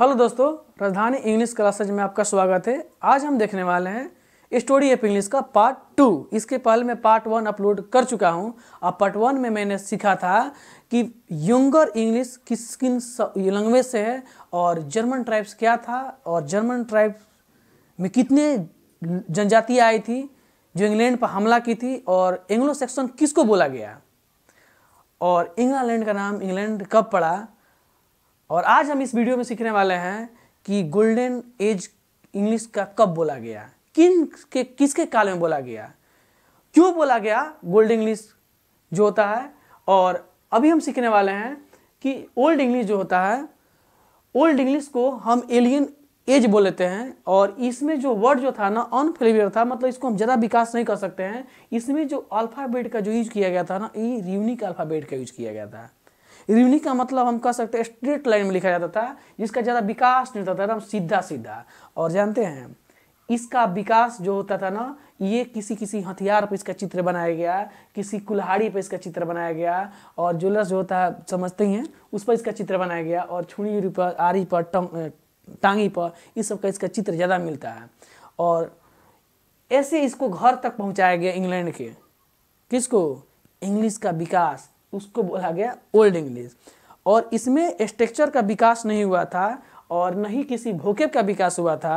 hello दोस्तों राजधानी English classes में आपका स्वागत है आज हम देखने वाले हैं स्टोरी ऑफ इंग्लिश का पार्ट टू इसके पहले मैं पार्ट वन अपलोड कर चुका हूं और पार्ट वन में मैंने सीखा था कि यंगर इंग्लिश किस किन लैंग्वेज से है और जर्मन ट्राइब्स क्या था और जर्मन ट्राइब में कितने जनजातियाँ आई थी जो इंग्लैंड पर हमला की थी और एंग्लो सेक्शन किसको बोला गया और इंग्लैंड का नाम इंग्लैंड कब पड़ा और आज हम इस वीडियो में सीखने वाले हैं कि गोल्डन एज इंग्लिश का कब बोला गया किन के किसके काल में बोला गया क्यों बोला गया गोल्ड इंग्लिश जो होता है और अभी हम सीखने वाले हैं कि ओल्ड इंग्लिश जो होता है ओल्ड इंग्लिश को हम एलियन एज बोल लेते हैं और इसमें जो वर्ड जो था ना अनफेलियर था मतलब इसको हम ज़्यादा विकास नहीं कर सकते हैं इसमें जो अल्फ़ाबेट का जो यूज किया गया था ना ये रिवनिक अल्फ़ाबेट का यूज किया गया था रिवनी का मतलब हम कह सकते हैं स्ट्रेट लाइन में लिखा जाता था जिसका ज़्यादा विकास नहीं होता था एकदम सीधा सीधा और जानते हैं इसका विकास जो होता था ना ये किसी किसी हथियार पर इसका चित्र बनाया गया किसी कुल्हाड़ी पर इसका चित्र बनाया गया और ज्वेलर्स जो होता है समझते ही हैं उस पर इसका चित्र बनाया गया और छुड़ी पर आरी पर टंग टांगी पर इस सब का इसका चित्र ज़्यादा मिलता है और ऐसे इसको घर तक पहुंचाया गया इंग्लैंड के किसको इंग्लिश का विकास उसको बोला गया ओल्ड इंग्लिश और इसमें स्ट्रक्चर का विकास नहीं हुआ था और न ही किसी भोकेब का विकास हुआ था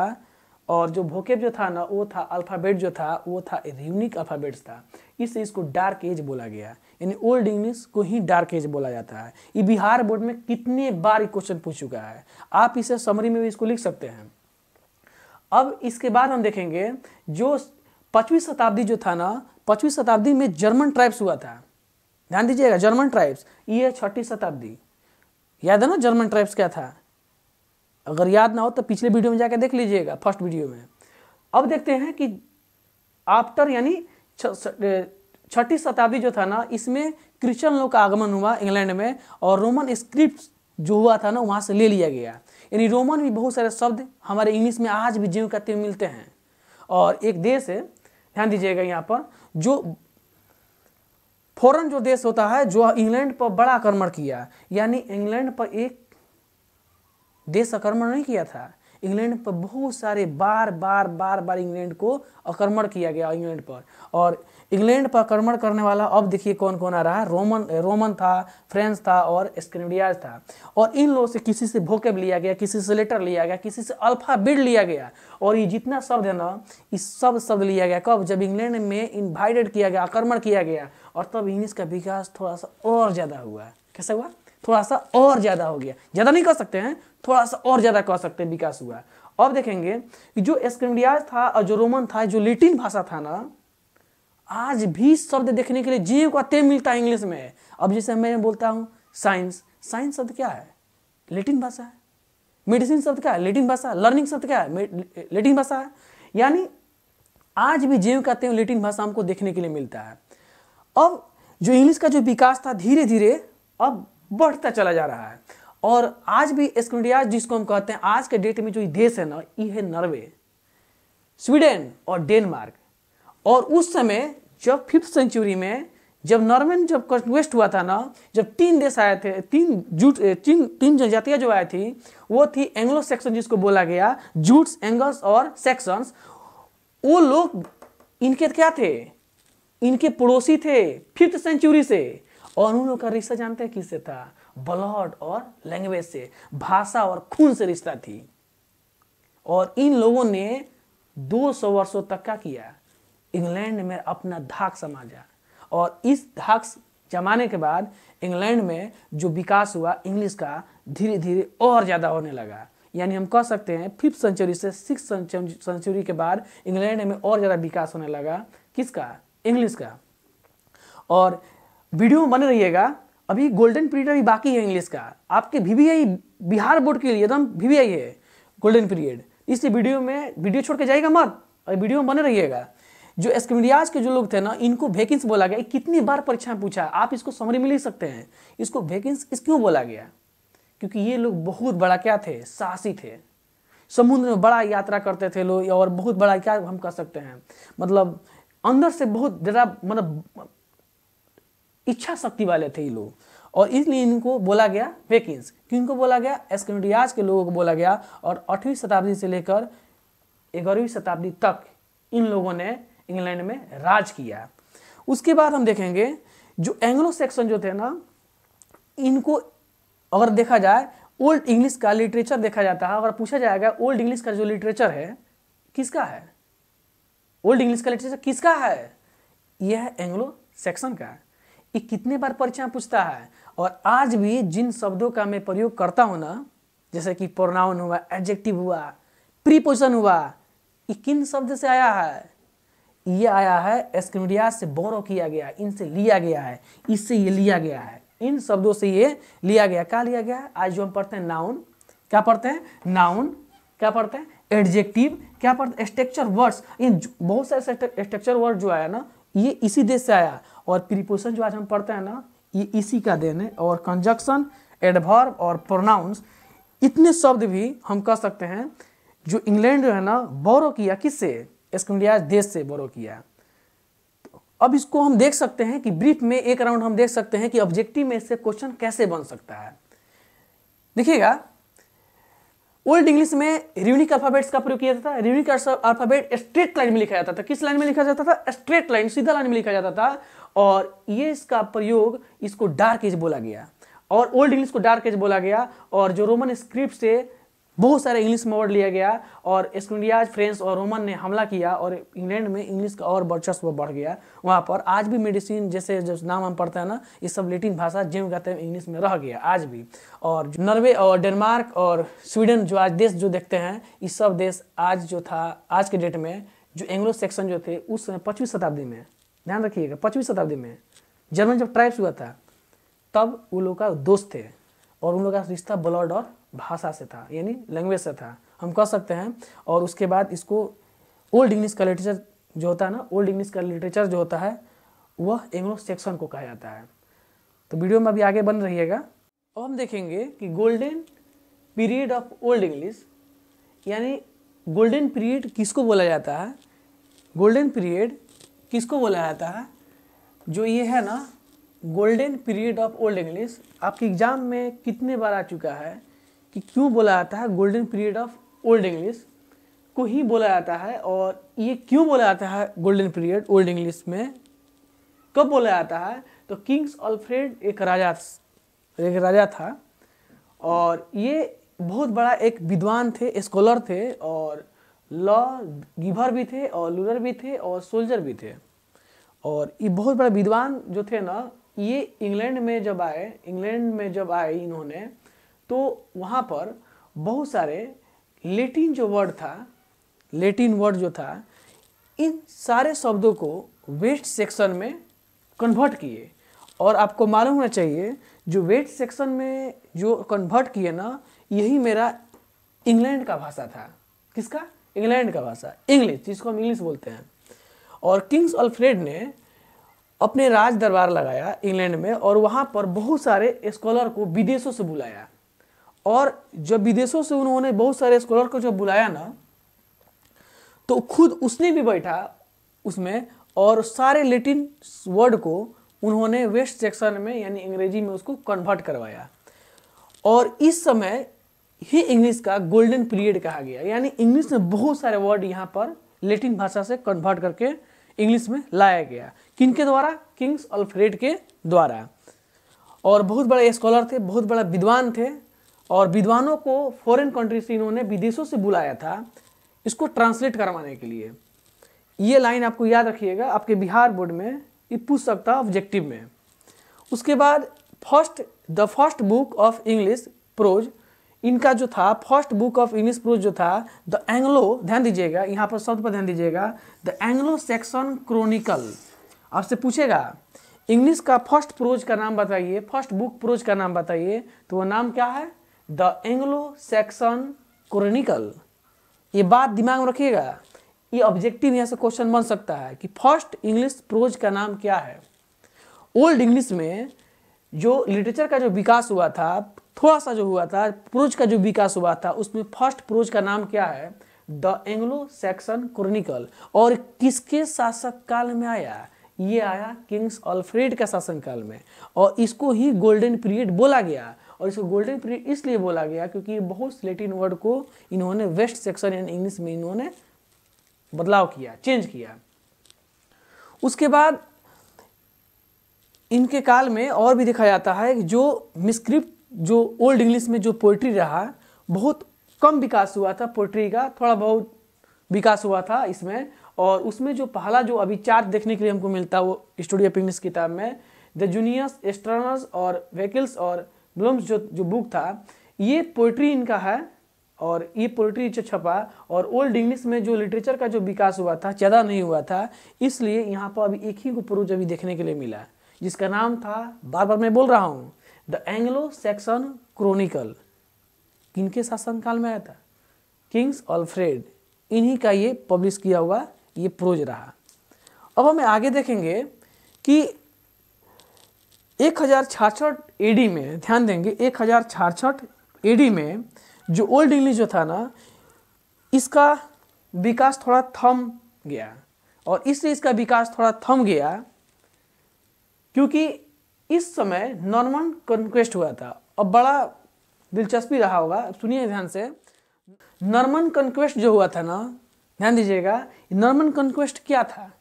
और जो भोकेब जो था ना वो था अल्फ़ाबेट जो था वो था यूनिक अल्फ़ाबेट्स था इससे इसको डार्क एज बोला गया यानी ओल्ड इंग्लिश को ही डार्क एज बोला जाता है ये बिहार बोर्ड में कितने बार क्वेश्चन पूछ चुका है आप इसे समरी में भी इसको लिख सकते हैं अब इसके बाद हम देखेंगे जो पचवीं शताब्दी जो था ना पचवीं शताब्दी में जर्मन ट्राइब्स हुआ था ध्यान दीजिएगा जर्मन ट्राइब्स ये छठी शताब्दी याद है ना जर्मन ट्राइब्स क्या था अगर याद ना हो तो पिछले वीडियो में जाकर देख लीजिएगा फर्स्ट वीडियो में अब देखते हैं कि आफ्टर यानी छठी शताब्दी जो था ना इसमें क्रिश्चियन लोग का आगमन हुआ इंग्लैंड में और रोमन स्क्रिप्ट जो हुआ था ना वहाँ से ले लिया गया यानी रोमन भी बहुत सारे शब्द हमारे इंग्लिश में आज भी जीव करते हुए मिलते हैं और एक देश है ध्यान दीजिएगा यहाँ पर जो फॉरन जो देश होता है जो इंग्लैंड पर बड़ा आक्रमण किया यानी इंग्लैंड पर एक देश आक्रमण नहीं किया था इंग्लैंड पर बहुत सारे बार बार बार बार इंग्लैंड को आक्रमण किया गया इंग्लैंड पर और इंग्लैंड पर आक्रमण करने वाला अब देखिए कौन कौन आ रहा है रोमन रोमन था फ्रेंच था और स्कैंडिनेविया था और इन लोगों से किसी से भोकेब लिया गया किसी से लेटर लिया गया किसी से अल्फा बिड लिया गया और ये जितना शब्द है ना इस सब शब्द लिया गया कब जब इंग्लैंड में इन्वाइटेड किया गया आक्रमण किया गया और तब तो इंग्लिश का विकास थोड़ा सा और ज़्यादा हुआ कैसे हुआ थोड़ा सा और ज़्यादा हो गया ज़्यादा नहीं कह सकते हैं थोड़ा सा और ज़्यादा कह सकते हैं विकास हुआ अब देखेंगे जो एस्कंडियाज था और जो रोमन था जो लेटिन भाषा था ना आज भी शब्द देखने के लिए जीव का तेम मिलता है इंग्लिश में अब जैसे मैं बोलता हूँ साइंस साइंस शब्द क्या है लेटिन भाषा है मेडिसिन शब्द क्या है लेटिन भाषा लर्निंग शब्द क्या है लेटिन भाषा है यानी आज भी जीव का तेम लेटिन भाषा हमको देखने के लिए मिलता है अब जो इंग्लिश का जो विकास था धीरे धीरे अब बढ़ता चला जा रहा है और आज भी स्कंडिया जिसको हम कहते हैं आज के डेट में जो देश है ना ये है नॉर्वे स्वीडन और डेनमार्क और उस समय जब फिफ्थ सेंचुरी में जब नॉर्वेन जब कन्वेस्ट हुआ था ना जब तीन देश आए थे तीन जूट तीन तीन जनजातियाँ जो आई थी वो थी एंग्लो सेक्शन जिसको बोला गया जूट्स एंगल्स और सेक्शंस वो लोग इनके क्या थे इनके पड़ोसी थे फिफ्थ सेंचुरी से और उन लोग का रिश्ता जानते हैं किससे था ब्लड और लैंग्वेज से भाषा और खून से रिश्ता थी और इन लोगों ने 200 वर्षों तक का किया इंग्लैंड में अपना धाक समाजा और इस धाक जमाने के बाद इंग्लैंड में जो विकास हुआ इंग्लिश का धीरे धीरे और ज़्यादा होने लगा यानी हम कह सकते हैं फिफ्थ सेंचुरी से सिक्स सेंचुरी के बाद इंग्लैंड में और ज़्यादा विकास होने लगा किसका इंग्लिश का और वीडियो में बने रहिएगा अभी गोल्डन पीरियड अभी बाकी है इंग्लिश का आपके वी आई बिहार बोर्ड के लिए एकदम वी आई है गोल्डन पीरियड इसलिए वीडियो में वीडियो छोड़ के जाएगा मत और वीडियो में बने रहिएगा जो एस्कमिडियाज के जो लोग थे ना इनको वेकेंस बोला गया कितनी बार परीक्षा में पूछा आप इसको समरी में ले सकते हैं इसको वेकेंस इस क्यों बोला गया क्योंकि ये लोग बहुत बड़ा क्या थे साहसी थे समुद्र में बड़ा यात्रा करते थे लोग और बहुत बड़ा क्या हम कह सकते हैं मतलब अंदर से बहुत ज़रा मतलब इच्छा शक्ति वाले थे ये लोग और इसलिए इनको बोला गया वेकिंस किनको बोला गया एस्कनडियाज के लोगों को बोला गया और आठवीं शताब्दी से लेकर ग्यारहवीं शताब्दी तक इन लोगों ने इंग्लैंड में राज किया उसके बाद हम देखेंगे जो एंग्लो सेक्शन जो थे ना इनको अगर देखा जाए ओल्ड इंग्लिश का लिटरेचर देखा जाता है अगर पूछा जाएगा ओल्ड इंग्लिश का जो लिटरेचर है किसका है ओल्ड इंग्लिश का लिटरेचर किसका है यह है एंग्लो सेक्शन का ये कितने बार परीक्षा पूछता है और आज भी जिन शब्दों का मैं प्रयोग करता हूँ ना जैसे कि प्रोनाउन हुआ एडजेक्टिव हुआ प्रीपोजिशन हुआ ये किन शब्द से आया है ये आया है एस्क्रिमिडिया से बोरो किया गया इनसे लिया गया है इससे ये लिया गया है इन शब्दों से ये लिया गया क्या लिया गया आज जो हम पढ़ते हैं नाउन क्या पढ़ते हैं नाउन क्या पढ़ते हैं एडजेक्टिव क्या पढ़ते स्ट्रक्चर वर्ड्स इन बहुत सारे स्ट्रक्चर वर्ड जो आया ना ये इसी देश से आया और प्रीपोजिशन जो आज हम पढ़ते हैं ना ये इसी का देन है और कंजक्शन एडवर्ब और प्रोनाउंस इतने शब्द भी हम कह सकते हैं जो इंग्लैंड जो है ना बोरो किया किससे स्कंडिया देश से बोरो किया तो अब इसको हम देख सकते हैं कि ब्रीफ में एक राउंड हम देख सकते हैं कि ऑब्जेक्टिव में से क्वेश्चन कैसे बन सकता है देखिएगा ओल्ड इंग्लिश में रिवनिक अल्फाबेट्स का प्रयोग किया जाता था रिवनिक अल्फाबेट स्ट्रेट लाइन में लिखा जाता था किस लाइन में लिखा जाता था स्ट्रेट लाइन सीधा लाइन में लिखा जाता था और ये इसका प्रयोग इसको डार्क एज बोला गया और ओल्ड इंग्लिश को डार्क एज बोला गया और जो रोमन स्क्रिप्ट से बहुत सारे इंग्लिश में वर्ड लिया गया और स्कूडियाज फ्रेंच और रोमन ने हमला किया और इंग्लैंड में इंग्लिश का और वर्चस्व बढ़ गया वहाँ पर आज भी मेडिसिन जैसे जो नाम हम पढ़ते हैं ना ये सब लेटिन भाषा जिम कहते हैं इंग्लिश में रह गया आज भी और नॉर्वे और डेनमार्क और स्वीडन जो आज देश जो देखते हैं ये सब देश आज जो था आज के डेट में जो एंग्लो सेक्शन जो थे उस समय पच्चीस शताब्दी में ध्यान रखिएगा पच्चीस शताब्दी में जर्मन जब ट्राइब्स हुआ था तब वो लोग का दोस्त थे और उन लोग का रिश्ता ब्लड और भाषा से था यानी लैंग्वेज से था हम कह सकते हैं और उसके बाद इसको ओल्ड इंग्लिश का लिटरेचर जो होता है ना ओल्ड इंग्लिश का लिटरेचर जो होता है वह एंग्लो सेक्शन को कहा जाता है तो वीडियो में अभी आगे बन रहिएगा अब हम देखेंगे कि golden period of old English यानी गोल्डन पीरियड किसको बोला जाता है गोल्डन पीरियड किसको बोला जाता है जो ये है ना golden period of old English आपके एग्ज़ाम में कितने बार आ चुका है कि क्यों बोला जाता है golden period of old English को ही बोला जाता है और ये क्यों बोला जाता है गोल्डन पीरियड ओल्ड इंग्लिश में कब बोला जाता है तो किंग्स अल्फ्रेड एक राजा एक राजा था और ये बहुत बड़ा एक विद्वान थे स्कॉलर थे और लॉ गिवर भी थे और लूलर भी थे और सोल्जर भी थे और ये बहुत बड़ा विद्वान जो थे ना ये इंग्लैंड में जब आए इंग्लैंड में जब आए इन्होंने तो वहाँ पर बहुत सारे लेटिन जो वर्ड था लेटिन वर्ड जो था इन सारे शब्दों को वेस्ट सेक्शन में कन्वर्ट किए और आपको मालूम होना चाहिए जो वेस्ट सेक्शन में जो कन्वर्ट किए ना यही मेरा इंग्लैंड का भाषा था किसका इंग्लैंड का भाषा इंग्लिश जिसको हम इंग्लिश बोलते हैं और किंग्स अल्फ्रेड ने अपने राज दरबार लगाया इंग्लैंड में और वहाँ पर बहुत सारे स्कॉलर को विदेशों से बुलाया और जब विदेशों से उन्होंने बहुत सारे स्कॉलर को जब बुलाया ना तो खुद उसने भी बैठा उसमें और सारे लेटिन वर्ड को उन्होंने वेस्ट सेक्शन में यानी अंग्रेजी में उसको कन्वर्ट करवाया और इस समय ही इंग्लिश का गोल्डन पीरियड कहा गया यानी इंग्लिश में बहुत सारे वर्ड यहाँ पर लेटिन भाषा से कन्वर्ट करके इंग्लिश में लाया गया किनके द्वारा किंग्स अल्फ्रेड के द्वारा और बहुत बड़े स्कॉलर थे बहुत बड़ा विद्वान थे और विद्वानों को फॉरेन कंट्री से इन्होंने विदेशों से बुलाया था इसको ट्रांसलेट करवाने के लिए ये लाइन आपको याद रखिएगा आपके बिहार बोर्ड में ये पूछ सकता ऑब्जेक्टिव में उसके बाद first the first book of English prose इनका जो था first book of English prose जो था द एंग्लो ध्यान दीजिएगा यहाँ पर शब्द पर ध्यान दीजिएगा द एंग्लो सेक्शन क्रोनिकल आपसे पूछेगा इंग्लिश का फर्स्ट प्रोज का नाम बताइए फर्स्ट बुक प्रोज का नाम बताइए तो वो नाम क्या है द एंग्लो सेक्शन क्रोनिकल ये बात दिमाग में रखिएगा ये ऑब्जेक्टिव यहाँ से क्वेश्चन बन सकता है कि फर्स्ट इंग्लिश प्रोज का नाम क्या है ओल्ड इंग्लिश में जो लिटरेचर का जो विकास हुआ था थोड़ा सा जो हुआ था प्रोज का जो विकास हुआ था उसमें फर्स्ट प्रोज का नाम क्या है द एंग्लो सेक्सन क्रोनिकल और किसके शासक काल में आया ये आया किंग्स अल्फ्रेड का शासनकाल में और इसको ही गोल्डन पीरियड बोला गया और इसको गोल्डन पीरियड इसलिए बोला गया क्योंकि बहुत लेटिन वर्ड को इन्होंने वेस्ट सेक्शन यानी इंग्लिश में इन्होंने बदलाव किया चेंज किया उसके बाद इनके काल में और भी देखा जाता है कि जो मिसक्रिप्ट जो ओल्ड इंग्लिश में जो पोइट्री रहा बहुत कम विकास हुआ था पोइट्री का थोड़ा बहुत विकास हुआ था इसमें और उसमें जो पहला जो अभी चार्ट देखने के लिए हमको मिलता है वो स्टूडियो ऑफ इंग्लिश किताब में द जूनियस एस्ट्रनर्स और वेकिल्स और ब्लम्स जो जो बुक था ये पोइट्री इनका है और ये पोइट्री जो छपा और ओल्ड इंग्लिश में जो लिटरेचर का जो विकास हुआ था ज़्यादा नहीं हुआ था इसलिए यहाँ पर अभी एक ही को पुरुष अभी देखने के लिए मिला जिसका नाम था बार बार मैं बोल रहा हूँ द एंग्लो सेक्सन क्रोनिकल किनके शासनकाल में आया था किंग्स ऑल्फ्रेड इन्हीं का ये पब्लिश किया हुआ ये प्रोज रहा अब हम आगे देखेंगे कि एक हज़ार छाछठ एडी में ध्यान देंगे एक हज़ार छाछठ एडी में जो ओल्ड इंग्लिश जो था ना इसका विकास थोड़ा थम गया और इसलिए इसका विकास थोड़ा थम गया क्योंकि इस समय नॉर्मन कन्क्वेस्ट हुआ था अब बड़ा दिलचस्पी रहा होगा सुनिए ध्यान से नॉर्मन कन्क्वेस्ट जो हुआ था ना ध्यान दीजिएगा नॉर्मन कन्क्वेस्ट क्या था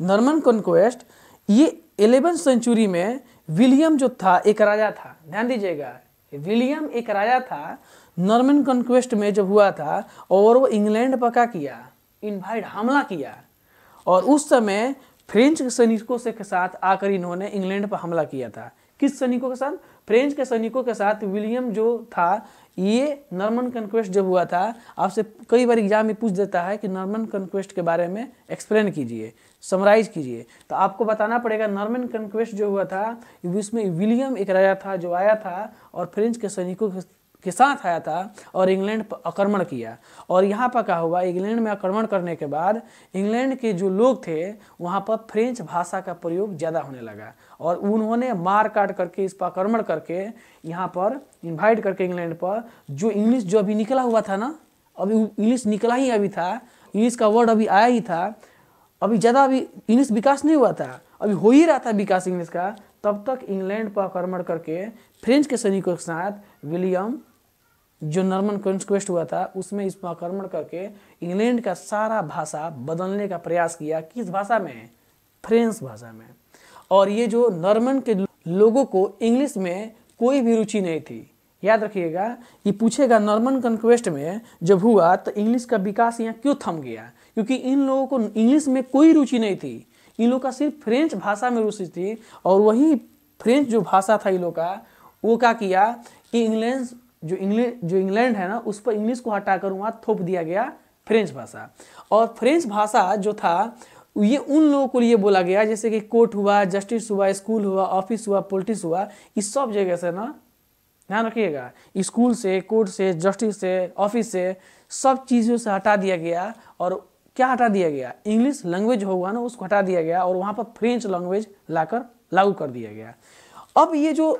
नॉर्मन कन्क्वेस्ट ये एलेवन सेंचुरी में विलियम जो था एक राजा था ध्यान दीजिएगा विलियम एक राजा था नॉर्मन कॉन्क्वेस्ट में जब हुआ था और वो इंग्लैंड पका किया इन्वाइट हमला किया और उस समय फ्रेंच के सैनिकों से के साथ आकर इन्होंने इंग्लैंड पर हमला किया था किस सैनिकों के साथ फ्रेंच के सैनिकों के साथ विलियम जो था ये नॉर्मन कन्क्वेस्ट जब हुआ था आपसे कई बार एग्जाम में पूछ देता है कि नॉर्मन कन्क्वेस्ट के बारे में एक्सप्लेन कीजिए समराइज कीजिए तो आपको बताना पड़ेगा नॉर्मन कन्क्वेस्ट जो हुआ था उसमें विलियम एक राजा था जो आया था और फ्रेंच के सैनिकों के के साथ आया था और इंग्लैंड पर आक्रमण किया और यहाँ पर क्या हुआ इंग्लैंड में आक्रमण करने के बाद इंग्लैंड के जो लोग थे वहाँ पर फ्रेंच भाषा का प्रयोग ज़्यादा होने लगा और उन्होंने मार काट करके इस पर आक्रमण करके यहाँ पर इन्वाइट करके इंग्लैंड पर जो इंग्लिश जो अभी निकला हुआ था ना अभी इंग्लिश निकला ही अभी था इंग्लिश का वर्ड अभी आया ही था अभी ज़्यादा अभी इंग्लिश विकास नहीं हुआ था अभी हो ही रहा था विकास इंग्लिश का तब तक इंग्लैंड पर आक्रमण करके फ्रेंच के सैनिकों के साथ विलियम जो नॉर्मन कॉन्क्वेस्ट हुआ था उसमें इस पर आक्रमण करके इंग्लैंड का सारा भाषा बदलने का प्रयास किया किस भाषा में फ्रेंच भाषा में और ये जो नॉर्मन के लोगों को इंग्लिश में कोई भी रुचि नहीं थी याद रखिएगा ये पूछेगा नॉर्मन कॉन्क्वेस्ट में जब हुआ तो इंग्लिश का विकास यहाँ क्यों थम गया क्योंकि इन लोगों को इंग्लिश में कोई रुचि नहीं थी इन लोग का सिर्फ फ्रेंच भाषा में रुचि थी और वही फ्रेंच जो भाषा था इन लोग का वो क्या किया कि इंग्लैंड जो इंग्लैंड जो इंग्लैंड है ना उस पर इंग्लिश को हटाकर वहाँ थोप दिया गया फ्रेंच भाषा और फ्रेंच भाषा जो था ये उन लोगों के लिए बोला गया जैसे कि कोर्ट हुआ जस्टिस हुआ स्कूल हुआ ऑफिस हुआ पोलिटिक्स हुआ इस सब जगह से ना ध्यान रखिएगा स्कूल से कोर्ट से जस्टिस से ऑफिस से सब चीज़ों से हटा दिया गया और क्या हटा दिया गया इंग्लिश लैंग्वेज होगा ना उसको हटा दिया गया और वहां पर फ्रेंच लैंग्वेज लाकर लागू कर दिया गया अब ये जो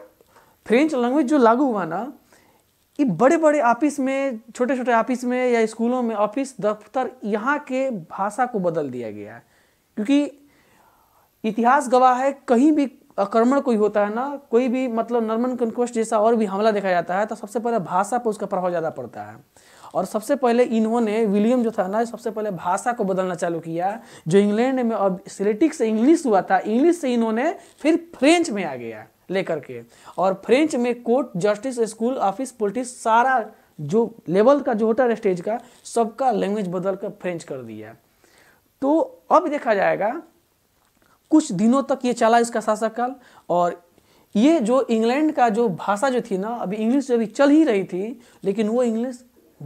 फ्रेंच लैंग्वेज जो लागू हुआ ना ये बड़े बड़े ऑफिस में छोटे छोटे ऑफिस में या स्कूलों में ऑफिस दफ्तर यहाँ के भाषा को बदल दिया गया है क्योंकि इतिहास गवाह है कहीं भी आक्रमण कोई होता है ना कोई भी मतलब नर्मन कन्क्वेस्ट जैसा और भी हमला देखा जाता है तो सबसे पहले भाषा पर उसका प्रभाव ज़्यादा पड़ता है और सबसे पहले इन्होंने विलियम जो था ना सबसे पहले भाषा को बदलना चालू किया जो इंग्लैंड में अब सिलेटिक से इंग्लिश हुआ था इंग्लिश से इन्होंने फिर फ्रेंच में आ गया लेकर के और फ्रेंच में court justice school office police सारा जो लेवल का जो होता है स्टेज का सबका लैंग्वेज बदल कर फ्रेंच कर दिया तो अब देखा जाएगा कुछ दिनों तक ये चला इसका शासककाल और ये जो इंग्लैंड का जो भाषा जो थी ना अभी इंग्लिश जो अभी चल ही रही थी लेकिन वो इंग्लिश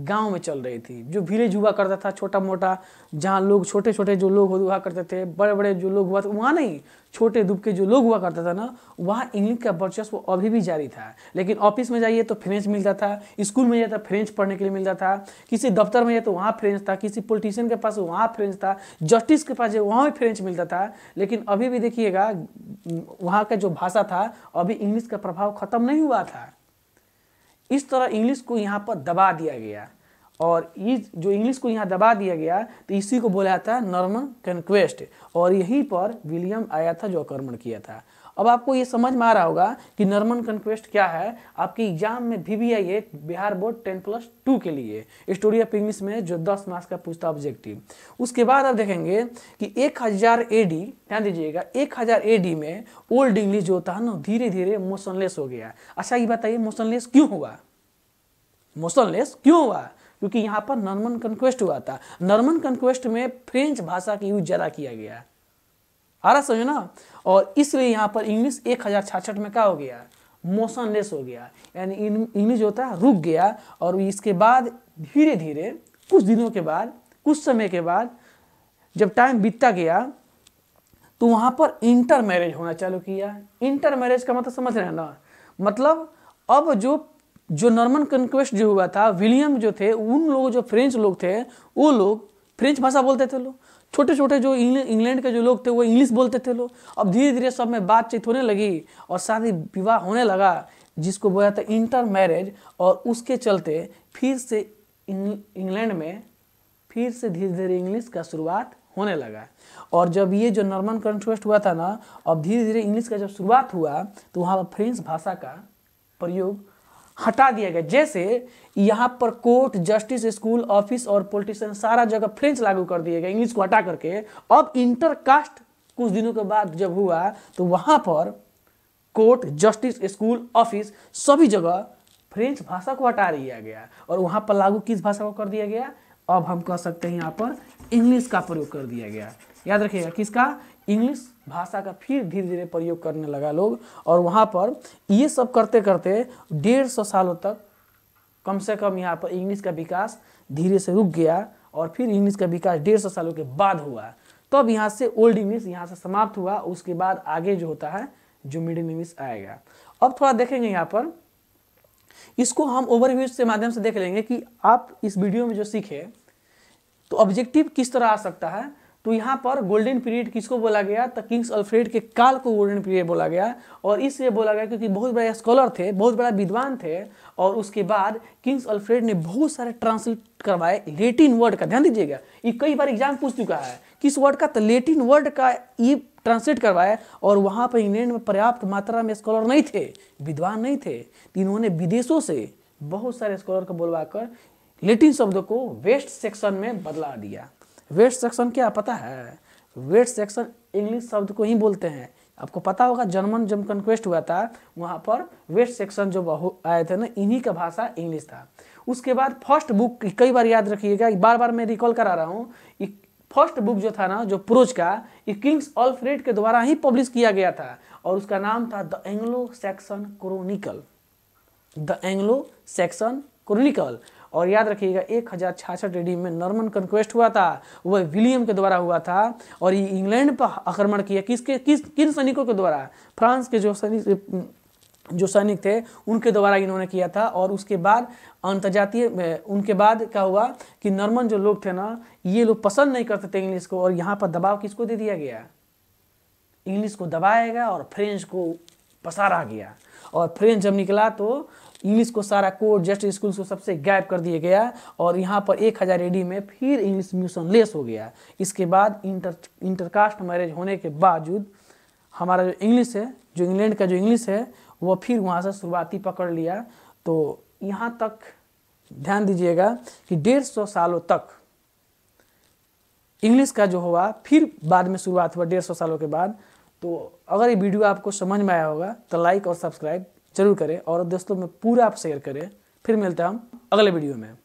गांव में चल रही थी जो विलेज हुआ करता था छोटा मोटा जहाँ लोग छोटे छोटे जो लोग हुआ करते थे बड़े बड़े जो लोग हुआ था वहाँ नहीं छोटे दुब के जो लोग हुआ करता था ना वहाँ इंग्लिश का वर्चस्व अभी भी जारी था लेकिन ऑफिस में जाइए तो फ्रेंच मिलता था स्कूल में जाए तो फ्रेंच पढ़ने के लिए मिलता था किसी दफ्तर में जाए तो वहाँ फ्रेंच था किसी पोलिटिशियन के पास वहाँ फ्रेंच था जस्टिस के पास वहाँ भी फ्रेंच मिलता था लेकिन अभी भी देखिएगा वहाँ का जो भाषा था अभी इंग्लिश का प्रभाव खत्म नहीं हुआ था इस तरह इंग्लिश को यहाँ पर दबा दिया गया और ये जो इंग्लिश को यहाँ दबा दिया गया तो इसी को बोला था नॉर्मन कन्क्वेस्ट और यहीं पर विलियम आया था जो आक्रमण किया था अब आपको ये समझ में आ रहा होगा कि नॉर्मन कन्क्वेस्ट क्या है आपके एग्जाम में भी भी आइए Bihar board ten plus two के लिए स्टोरी ऑफ इंग्लिश में जो दस मार्क्स का पूछता ऑब्जेक्टिव उसके बाद आप देखेंगे कि एक हज़ार ए डी ध्यान दीजिएगा एक हज़ार ए डी में ओल्ड इंग्लिश जो होता है ना धीरे धीरे मोशनलेस हो गया अच्छा ये बताइए मोशनलेस क्यों हुआ मोशनलेस क्यों हुआ क्योंकि यहाँ पर नॉर्मन कंक्वेस्ट हुआ था नॉर्मन कंक्वेस्ट में फ्रेंच भाषा का यूज ज़्यादा किया गया है आ रहा समझो ना और इसलिए यहाँ पर इंग्लिश एक हज़ार छाछठ में क्या हो गया मोशनलेस हो गया यानी इंग्लिश होता है रुक गया और इसके बाद धीरे धीरे कुछ दिनों के बाद कुछ समय के बाद जब टाइम बीतता गया तो वहाँ पर इंटर मैरिज होना चालू किया इंटर मैरिज का मतलब समझ रहे हैं ना मतलब अब जो जो नॉर्मन कन्क्वेस्ट जो हुआ था विलियम जो थे उन लोग जो फ्रेंच लोग थे वो लोग फ्रेंच भाषा बोलते थे लोग छोटे छोटे जो इंग्लैंड के जो लोग थे वो इंग्लिश बोलते थे लोग अब धीरे धीरे सब में बातचीत होने लगी और शादी विवाह होने लगा जिसको बोला था इंटर मैरिज और उसके चलते फिर से इंग्लैंड में फिर से धीरे धीरे इंग्लिश का शुरुआत होने लगा और जब ये जो नॉर्मन कॉन्ट्रेस्ट हुआ था ना अब धीरे धीरे इंग्लिश का जब शुरुआत हुआ तो वहाँ पर फ्रेंच भाषा का प्रयोग हटा दिया गया जैसे यहाँ पर कोर्ट जस्टिस स्कूल ऑफिस और पॉलिटिशियन सारा जगह फ्रेंच लागू कर दिए गए इंग्लिश को हटा करके अब इंटर कास्ट कुछ दिनों के बाद जब हुआ तो वहाँ पर कोर्ट जस्टिस स्कूल ऑफिस सभी जगह फ्रेंच भाषा को हटा दिया गया और वहाँ पर लागू किस भाषा को कर दिया गया अब हम कह सकते हैं यहाँ पर इंग्लिश का प्रयोग कर दिया गया याद रखिएगा किसका इंग्लिश भाषा का फिर धीरे धीरे प्रयोग करने लगा लोग और वहाँ पर ये सब करते करते डेढ़ सौ सालों तक कम से कम यहाँ पर इंग्लिश का विकास धीरे से रुक गया और फिर इंग्लिश का विकास डेढ़ सौ सालों के बाद हुआ तब तो यहाँ से ओल्ड इंग्लिश यहाँ से समाप्त हुआ उसके बाद आगे जो होता है जो मिडिल इंग्लिश आएगा अब थोड़ा देखेंगे यहाँ पर इसको हम ओवरव्यू के माध्यम से देख लेंगे कि आप इस वीडियो में जो सीखे तो ऑब्जेक्टिव किस तरह आ सकता है तो यहाँ पर गोल्डन पीरियड किसको बोला गया तो किंग्स अल्फ्रेड के काल को गोल्डन पीरियड बोला गया और इसलिए बोला गया क्योंकि बहुत बड़ा स्कॉलर थे बहुत बड़ा विद्वान थे और उसके बाद किंग्स अल्फ्रेड ने बहुत सारे ट्रांसलेट करवाए लेटिन वर्ड का ध्यान दीजिएगा ये कई बार एग्जाम पूछ चुका है किस वर्ड का तो लेटिन वर्ड का ये ट्रांसलेट करवाए और वहाँ पर इंग्लैंड में पर्याप्त मात्रा में स्कॉलर नहीं थे विद्वान नहीं थे तो इन्होंने विदेशों से बहुत सारे स्कॉलर को बुलवाकर लेटिन शब्दों को वेस्ट सेक्शन में बदला दिया वेट सेक्शन क्या पता है वेट सेक्शन इंग्लिश शब्द को ही बोलते हैं आपको पता होगा जर्मन जब कन्क्वेस्ट हुआ था वहाँ पर वेस्ट सेक्शन जो आए थे ना इन्हीं का भाषा इंग्लिश था उसके बाद फर्स्ट बुक कई बार याद रखिएगा बार बार मैं रिकॉल करा रहा हूँ फर्स्ट बुक जो था ना जो प्रोज का ये किंग्स ऑल्फ्रेड के द्वारा ही पब्लिश किया गया था और उसका नाम था the Anglo Saxon chronicle the Anglo Saxon chronicle और याद रखिएगा एक हज़ार छियासठ एडी में नॉर्मन कन्क्वेस्ट हुआ था वह विलियम के द्वारा हुआ था और ये इंग्लैंड पर आक्रमण किया किसके किस किन सैनिकों के द्वारा फ्रांस के जो सैनिक जो सैनिक थे उनके द्वारा इन्होंने किया था और उसके बाद अंतर्जातीय उनके बाद क्या हुआ कि नॉर्मन जो लोग थे ना ये लोग पसंद नहीं करते थे इंग्लिश को और यहाँ पर दबाव किसको दे दिया गया इंग्लिश को दबाया गया और फ्रेंच को पसारा गया और फ्रेंच जब निकला तो इंग्लिश को सारा कोड जस्ट स्कूल को सबसे गैप कर दिया गया और यहाँ पर एक हज़ार एडी में फिर इंग्लिश म्यूशन लेस हो गया इसके बाद इंटर इंटरकास्ट मैरिज होने के बावजूद हमारा जो इंग्लिश है जो इंग्लैंड का जो इंग्लिश है वह फिर वहाँ से शुरुआती पकड़ लिया तो यहाँ तक ध्यान दीजिएगा कि डेढ़ सौ सालों तक इंग्लिश का जो हुआ फिर बाद में शुरुआत हुआ डेढ़ सौ सालों के बाद तो अगर ये वीडियो आपको समझ में आया होगा तो लाइक और सब्सक्राइब जरूर करें और दोस्तों में पूरा आप शेयर करें फिर मिलते हैं हम अगले वीडियो में